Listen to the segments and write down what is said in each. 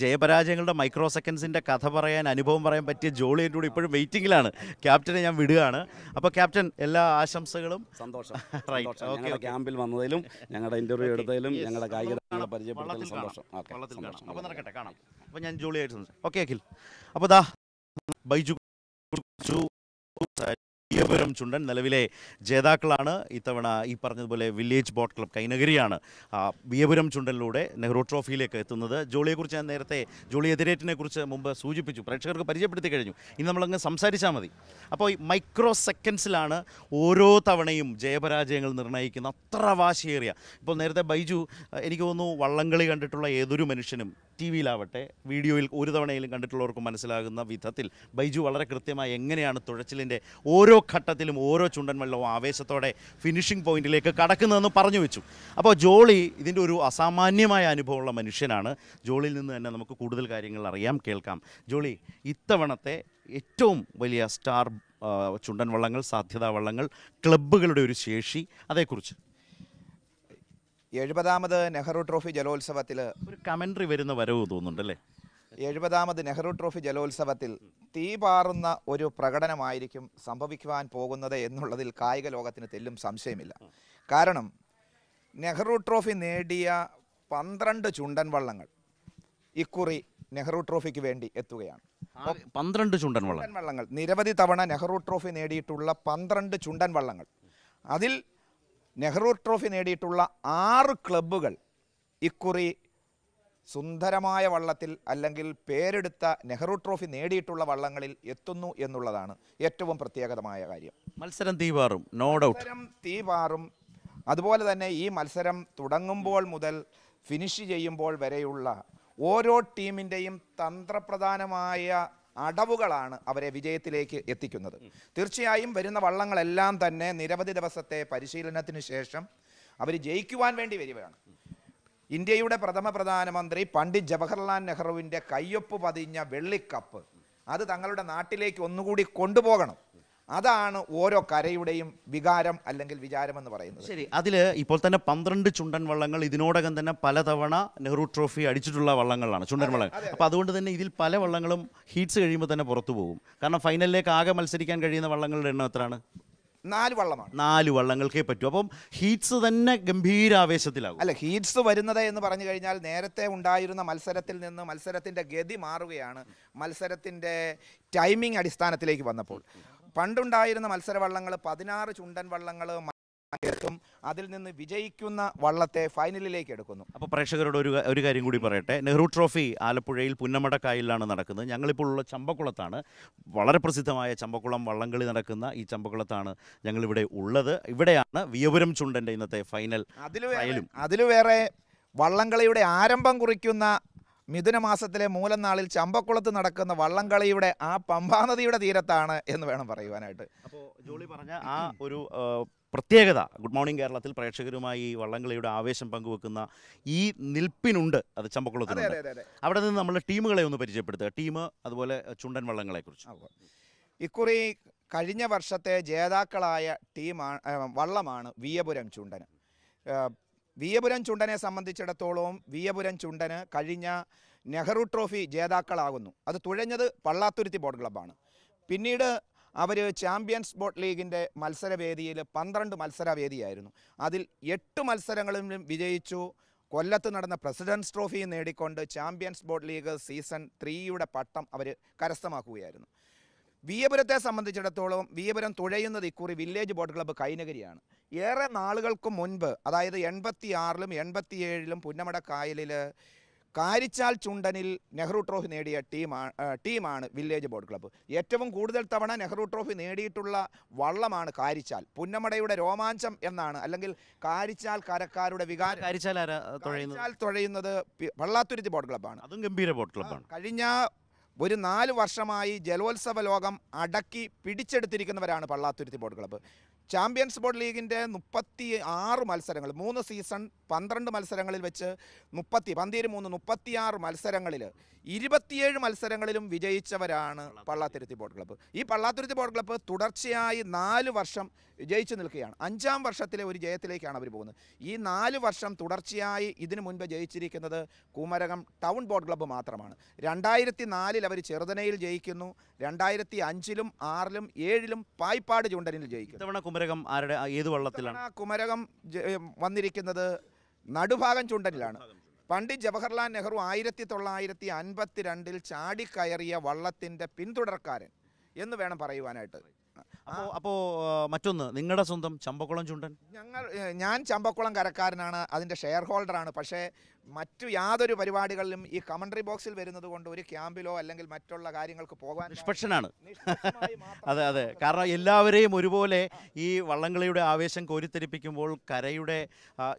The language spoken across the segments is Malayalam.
ജയപരാജയങ്ങളുടെ മൈക്രോ സെക്കൻഡ്സിൻ്റെ കഥ പറയാൻ അനുഭവം പറയാൻ പറ്റിയ ജോളിയുടെ കൂടെ ഇപ്പോഴും വെയിറ്റിംഗിലാണ് ക്യാപ്റ്റനെ ഞാൻ വിടുകയാണ് അപ്പോൾ ക്യാപ്റ്റൻ എല്ലാ ആശംസകളും സന്തോഷം ക്യാമ്പിൽ വന്നതിലും ഞങ്ങളുടെ ഇൻ്റർവ്യൂ എടുത്തതിലും ഞങ്ങളുടെ കായിക പരിചയപ്പെടുത്തതിലും സന്തോഷം അപ്പോൾ നടക്കട്ടെ കാണാം അപ്പോൾ ഞാൻ ജോളിയായിട്ട് ഓക്കെ അഖിൽ അപ്പോൾ ദാ ബൈജു ഈയപുരം ചുണ്ടൻ നിലവിലെ ജേതാക്കളാണ് ഇത്തവണ ഈ പറഞ്ഞതുപോലെ വില്ലേജ് ബോട്ട് ക്ലബ് കൈനഗരിയാണ് ബിയപുരം ചുണ്ടനിലൂടെ നെഹ്റു ട്രോഫിയിലേക്ക് എത്തുന്നത് ജോളിയെക്കുറിച്ച് ഞാൻ നേരത്തെ ജോളി എതിരേറ്റിനെ കുറിച്ച് മുമ്പ് സൂചിപ്പിച്ചു പ്രേക്ഷകർക്ക് പരിചയപ്പെടുത്തി കഴിഞ്ഞു ഇനി നമ്മളങ്ങ് സംസാരിച്ചാൽ മതി അപ്പോൾ ഈ മൈക്രോ സെക്കൻഡ്സിലാണ് ഓരോ തവണയും ജയപരാജയങ്ങൾ നിർണ്ണയിക്കുന്ന അത്ര വാശിയേറിയ ഇപ്പോൾ നേരത്തെ ബൈജു എനിക്ക് തോന്നുന്നു വള്ളംകളി കണ്ടിട്ടുള്ള ഏതൊരു മനുഷ്യനും ടി വിയിലാവട്ടെ വീഡിയോയിൽ ഒരു തവണയിലും കണ്ടിട്ടുള്ളവർക്ക് മനസ്സിലാകുന്ന വിധത്തിൽ ബൈജു വളരെ കൃത്യമായി എങ്ങനെയാണ് തുഴച്ചിലിൻ്റെ ഓരോ ഘട്ടത്തിലും ഓരോ ചുണ്ടൻ വെള്ളവും ആവേശത്തോടെ ഫിനിഷിംഗ് പോയിന്റിലേക്ക് കടക്കുന്നതെന്ന് പറഞ്ഞു വെച്ചു അപ്പോൾ ജോളി ഇതിൻ്റെ ഒരു അസാമാന്യമായ അനുഭവമുള്ള മനുഷ്യനാണ് ജോളിയിൽ നിന്ന് തന്നെ നമുക്ക് കൂടുതൽ കാര്യങ്ങൾ അറിയാം കേൾക്കാം ജോളി ഇത്തവണത്തെ ഏറ്റവും വലിയ സ്റ്റാർ ചുണ്ടൻ വള്ളങ്ങൾ സാധ്യതാ വള്ളങ്ങൾ ക്ലബ്ബുകളുടെ ഒരു ശേഷി അതേക്കുറിച്ച് എഴുപതാമത് നെഹ്റു ട്രോഫി ജലോത്സവത്തിൽ ഒരു കമന്ററി വരുന്ന വരവ് തോന്നുന്നുണ്ടല്ലേ എഴുപതാമത് നെഹ്റു ട്രോഫി ജലോത്സവത്തിൽ തീ പാറുന്ന ഒരു പ്രകടനമായിരിക്കും സംഭവിക്കുവാൻ പോകുന്നത് എന്നുള്ളതിൽ കായിക ലോകത്തിന് തെല്ലും സംശയമില്ല കാരണം നെഹ്റു ട്രോഫി നേടിയ പന്ത്രണ്ട് ചുണ്ടൻ വള്ളങ്ങൾ ഇക്കുറി നെഹ്റു ട്രോഫിക്ക് വേണ്ടി എത്തുകയാണ് പന്ത്രണ്ട് ചുണ്ടൻ വള്ളങ്ങൾ നിരവധി തവണ നെഹ്റു ട്രോഫി നേടിയിട്ടുള്ള പന്ത്രണ്ട് ചുണ്ടൻ വള്ളങ്ങൾ അതിൽ നെഹ്റു ട്രോഫി നേടിയിട്ടുള്ള ആറ് ക്ലബ്ബുകൾ ഇക്കുറി സുന്ദരമായ വള്ളത്തിൽ അല്ലെങ്കിൽ പേരെടുത്ത നെഹ്റു ട്രോഫി നേടിയിട്ടുള്ള വള്ളങ്ങളിൽ എത്തുന്നു എന്നുള്ളതാണ് ഏറ്റവും പ്രത്യേകതമായ കാര്യം മത്സരം തീപാറും നോ ഡൗട്ട് മത്സരം തീപാറും അതുപോലെ തന്നെ ഈ മത്സരം തുടങ്ങുമ്പോൾ മുതൽ ഫിനിഷ് ചെയ്യുമ്പോൾ വരെയുള്ള ഓരോ ടീമിൻ്റെയും തന്ത്രപ്രധാനമായ അടവുകളാണ് അവരെ വിജയത്തിലേക്ക് എത്തിക്കുന്നത് തീർച്ചയായും വരുന്ന വള്ളങ്ങളെല്ലാം തന്നെ നിരവധി ദിവസത്തെ പരിശീലനത്തിന് ശേഷം അവർ ജയിക്കുവാൻ വേണ്ടി വരികയാണ് ഇന്ത്യയുടെ പ്രഥമ പ്രധാനമന്ത്രി പണ്ഡിറ്റ് ജവഹർലാൽ നെഹ്റുവിൻ്റെ കയ്യൊപ്പ് പതിഞ്ഞ വെള്ളിക്കപ്പ് അത് തങ്ങളുടെ നാട്ടിലേക്ക് ഒന്നുകൂടി കൊണ്ടുപോകണം അതാണ് ഓരോ കരയുടെയും വികാരം അല്ലെങ്കിൽ വിചാരം എന്ന് പറയുന്നത് ശരി അതിൽ ഇപ്പോൾ തന്നെ പന്ത്രണ്ട് ചുണ്ടൻ വള്ളങ്ങൾ ഇതിനോടകം തന്നെ പലതവണ നെഹ്റു ട്രോഫി അടിച്ചിട്ടുള്ള വള്ളങ്ങളാണ് ചുണ്ടൻ വള്ളങ്ങൾ അപ്പോൾ അതുകൊണ്ട് തന്നെ ഇതിൽ പല വള്ളങ്ങളും ഹീറ്റ്സ് കഴിയുമ്പോൾ തന്നെ പുറത്തു പോകും കാരണം ഫൈനലിലേക്ക് ആകെ മത്സരിക്കാൻ കഴിയുന്ന വള്ളങ്ങളുടെ എണ്ണം എത്രയാണ് നാല് വള്ളമാണ് നാല് വള്ളങ്ങൾക്കേ പറ്റൂ അപ്പം ഹീറ്റ്സ് തന്നെ ഗംഭീര ആവേശത്തിലാകും അല്ല ഹീറ്റ്സ് വരുന്നത് എന്ന് പറഞ്ഞു കഴിഞ്ഞാൽ നേരത്തെ ഉണ്ടായിരുന്ന മത്സരത്തിൽ നിന്ന് മത്സരത്തിൻ്റെ ഗതി മാറുകയാണ് മത്സരത്തിൻ്റെ ടൈമിംഗ് അടിസ്ഥാനത്തിലേക്ക് വന്നപ്പോൾ പണ്ടുണ്ടായിരുന്ന മത്സരവള്ളങ്ങൾ പതിനാറ് ചുണ്ടൻ വള്ളങ്ങൾ അതിൽ നിന്ന് വിജയിക്കുന്ന വള്ളത്തെ ഫൈനലിലേക്ക് എടുക്കുന്നു അപ്പോൾ പ്രേക്ഷകരോട് ഒരു ഒരു കാര്യം കൂടി പറയട്ടെ നെഹ്റു ട്രോഫി ആലപ്പുഴയിൽ പുന്നമടക്കായലിലാണ് നടക്കുന്നത് ഞങ്ങളിപ്പോൾ ഉള്ള ചമ്പക്കുളത്താണ് വളരെ പ്രസിദ്ധമായ ചമ്പക്കുളം വള്ളംകളി നടക്കുന്ന ഈ ചമ്പക്കുളത്താണ് ഞങ്ങളിവിടെ ഉള്ളത് ഇവിടെയാണ് വിയപുരം ചുണ്ടൻ്റെ ഇന്നത്തെ ഫൈനൽ അതിലും അതിലു വേറെ വള്ളംകളിയുടെ ആരംഭം കുറിക്കുന്ന മിഥുനമാസത്തിലെ നാളിൽ ചമ്പക്കുളത്ത് നടക്കുന്ന വള്ളംകളിയുടെ ആ പമ്പാനദിയുടെ തീരത്താണ് എന്ന് വേണം പറയുവാനായിട്ട് അപ്പോൾ ജോളി പറഞ്ഞ ആ ഒരു പ്രത്യേകത ഗുഡ് മോർണിംഗ് കേരളത്തിൽ പ്രേക്ഷകരുമായി വള്ളംകളിയുടെ ആവേശം പങ്കുവെക്കുന്ന ഈ നിൽപ്പിനുണ്ട് അത് ചമ്പക്കുളത്തിനുണ്ട് അവിടെ നിന്ന് നമ്മൾ ടീമുകളെ ഒന്ന് പരിചയപ്പെടുത്തുക ടീം അതുപോലെ ചുണ്ടൻ വള്ളങ്ങളെക്കുറിച്ച് ഇക്കുറി കഴിഞ്ഞ വർഷത്തെ ജേതാക്കളായ ടീമാണ് വള്ളമാണ് വിയപുരം ചുണ്ടന് വിയപുരം ചുണ്ടനെ സംബന്ധിച്ചിടത്തോളം വിയപുരം ചുണ്ടന് കഴിഞ്ഞ നെഹ്റു ട്രോഫി ജേതാക്കളാകുന്നു അത് തുഴഞ്ഞത് പള്ളാത്തുരുത്തി ബോട്ട് ക്ലബ്ബാണ് പിന്നീട് അവർ ചാമ്പ്യൻസ് ബോട്ട് ലീഗിൻ്റെ മത്സരവേദിയിൽ പന്ത്രണ്ട് മത്സരവേദിയായിരുന്നു അതിൽ എട്ട് മത്സരങ്ങളിലും വിജയിച്ചു കൊല്ലത്ത് നടന്ന പ്രസിഡൻസ് ട്രോഫി നേടിക്കൊണ്ട് ചാമ്പ്യൻസ് ബോട്ട് ലീഗ് സീസൺ ത്രീയുടെ പട്ടം അവർ കരസ്ഥമാക്കുകയായിരുന്നു വിയപുരത്തെ സംബന്ധിച്ചിടത്തോളം വിയപുരം തുഴയുന്നത് ഇക്കുറി വില്ലേജ് ബോട്ട് ക്ലബ്ബ് കൈനകരിയാണ് ഏറെ നാളുകൾക്ക് മുൻപ് അതായത് എൺപത്തി ആറിലും എൺപത്തിയേഴിലും പുന്നമട കായലിൽ കാരിച്ചാൽ ചുണ്ടനിൽ നെഹ്റു ട്രോഫി നേടിയ ടീമാണ് ടീമാണ് വില്ലേജ് ബോട്ട് ക്ലബ്ബ് ഏറ്റവും കൂടുതൽ തവണ നെഹ്റു ട്രോഫി നേടിയിട്ടുള്ള വള്ളമാണ് കാരിച്ചാൽ പുന്നമടയുടെ രോമാഞ്ചം എന്നാണ് അല്ലെങ്കിൽ കാരിച്ചാൽ കരക്കാരുടെ വികാരം തുഴയുന്നത് വള്ളാത്തുരുത്തി ബോട്ട് ക്ലബ്ബാണ് അതും ഗംഭീര ബോട്ട് ക്ലബ്ബാണ് കഴിഞ്ഞ ഒരു നാല് വർഷമായി ജലോത്സവ ലോകം അടക്കി പിടിച്ചെടുത്തിരിക്കുന്നവരാണ് Pallathuruthy boat club champions boat ലീഗിൻ്റെ മുപ്പത്തി ആറ് മത്സരങ്ങൾ മൂന്ന് സീസൺ പന്ത്രണ്ട് മത്സരങ്ങളിൽ വെച്ച് മുപ്പത്തി പന്തിര് മൂന്ന് മുപ്പത്തിയാറ് മത്സരങ്ങളിൽ ഇരുപത്തിയേഴ് മത്സരങ്ങളിലും വിജയിച്ചവരാണ് പള്ളാത്തുരുത്തി ബോട്ട് ക്ലബ്ബ് ഈ പള്ളാത്തുരുത്തി ബോട്ട് ക്ലബ്ബ് തുടർച്ചയായി നാല് വർഷം ജയിച്ചു നിൽക്കുകയാണ് അഞ്ചാം വർഷത്തിലെ ഒരു ജയത്തിലേക്കാണ് അവർ പോകുന്നത് ഈ നാല് വർഷം തുടർച്ചയായി ഇതിനു മുൻപ് ജയിച്ചിരിക്കുന്നത് കുമരകം ടൗൺ ബോട്ട് ക്ലബ്ബ് മാത്രമാണ് രണ്ടായിരത്തി നാലിൽ അവർ ചെറുതനയിൽ ജയിക്കുന്നു രണ്ടായിരത്തി അഞ്ചിലും ആറിലും ഏഴിലും പായ്പാട് ചുണ്ടനിൽ ജയിക്കുന്നു ഇത്തവണ കുമരകം ആരുടെ ഏത് വള്ളത്തിലാണ് കുമരകം വന്നിരിക്കുന്നത് നടുഭാഗം ചുണ്ടനിലാണ് പണ്ഡിറ്റ് ജവഹർലാൽ നെഹ്റു ആയിരത്തി തൊള്ളായിരത്തി അൻപത്തി രണ്ടിൽ ചാടിക്കയറിയ വള്ളത്തിൻ്റെ പിന്തുടർക്കാരൻ എന്ന് വേണം പറയുവാനായിട്ട് അപ്പോ അപ്പോ മറ്റൊന്ന് നിങ്ങളുടെ സ്വന്തം ചമ്പക്കുളം ചുണ്ടൻ ഞങ്ങൾ ഞാൻ ചമ്പക്കുളം കരക്കാരനാണ് അതിന്റെ ഷെയർ ഹോൾഡറാണ് പക്ഷേ മറ്റു യാതൊരു പരിപാടികളിലും ഈ കമന്ററി ബോക്സിൽ വരുന്നത് കൊണ്ട് ഒരു ക്യാമ്പിലോ അല്ലെങ്കിൽ മറ്റുള്ള കാര്യങ്ങൾക്ക് പോകാൻ നിഷ്പക്ഷനാണ് അതെ അതെ കാരണം എല്ലാവരെയും ഒരുപോലെ ഈ വള്ളംകളിയുടെ ആവേശം കോരിത്തെരിപ്പിക്കുമ്പോൾ കരയുടെ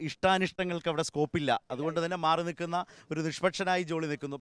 ഇഷ്ടാനിഷ്ടങ്ങൾക്ക് അവിടെ സ്കോപ്പില്ല അതുകൊണ്ട് തന്നെ മാറി നിൽക്കുന്ന ഒരു നിഷ്പക്ഷനായി ജോലി നിൽക്കുന്നു